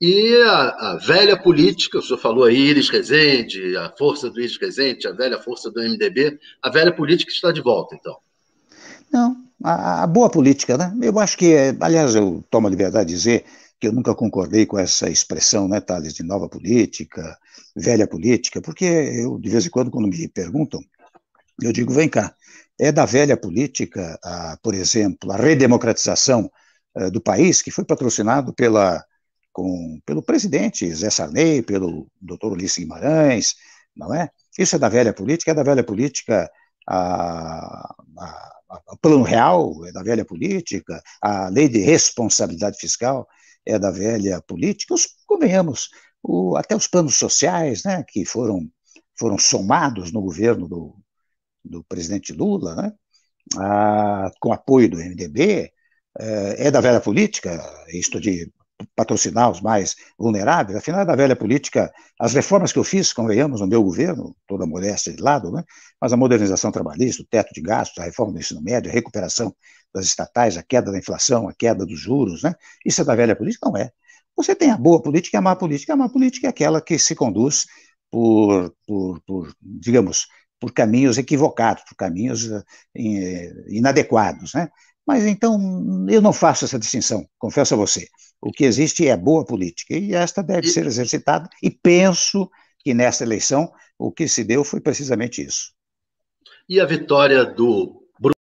E a, a, velha política, o senhor falou aí, Iris Rezende, a força do Iris Rezende, a velha força do MDB, a velha política está de volta, então. Não, a, a boa política, né? Eu acho que, aliás, eu tomo a liberdade de dizer que eu nunca concordei com essa expressão, né, Thales, de nova política, velha política, porque eu, de vez em quando, quando me perguntam, eu digo, vem cá, é da velha política, a, por exemplo, a redemocratização eh, do país, que foi patrocinado pela com, pelo presidente Zé Sarney, pelo doutor Ulisses Guimarães, não é? Isso é da velha política, é da velha política a, a, a plano real, é da velha política, a lei de responsabilidade fiscal é da velha política, os, convenhamos, o, até os planos sociais, né, que foram, foram somados no governo do, do presidente Lula, né, a, com apoio do MDB, é, eh, é da velha política, isto de patrocinar os mais vulneráveis, afinal é da velha política, as reformas que eu fiz, convenhamos, no meu governo, toda a modéstia de lado, né? mas a modernização trabalhista, o teto de gastos, a reforma do ensino médio, a recuperação das estatais, a queda da inflação, a queda dos juros, né? isso é da velha política? Não é. Você tem a boa política e a má política. A má política é aquela que se conduz por, por, por digamos, por caminhos equivocados, por caminhos eh, inadequados. Né? Mas então, eu não faço essa distinção, confesso a você. O que existe é boa política, e esta deve ser exercitada, e penso que nessa eleição o que se deu foi precisamente isso. E a vitória do